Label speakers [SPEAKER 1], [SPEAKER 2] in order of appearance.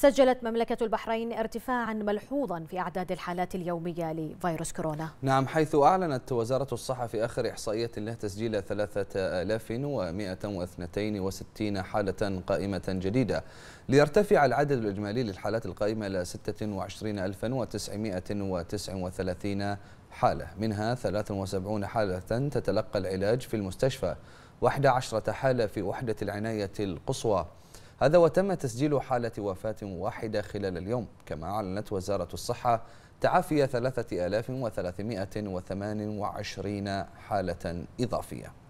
[SPEAKER 1] سجلت مملكة البحرين ارتفاعا ملحوظا في أعداد الحالات اليومية لفيروس كورونا
[SPEAKER 2] نعم حيث أعلنت وزارة الصحة في آخر إحصائية له تسجيل 3162 حالة قائمة جديدة ليرتفع العدد الإجمالي للحالات القائمة إلى 26939 حالة منها 73 حالة تتلقى العلاج في المستشفى 11 حالة في وحدة العناية القصوى هذا وتم تسجيل حالة وفاة واحدة خلال اليوم كما أعلنت وزارة الصحة تعافي 3328 حالة إضافية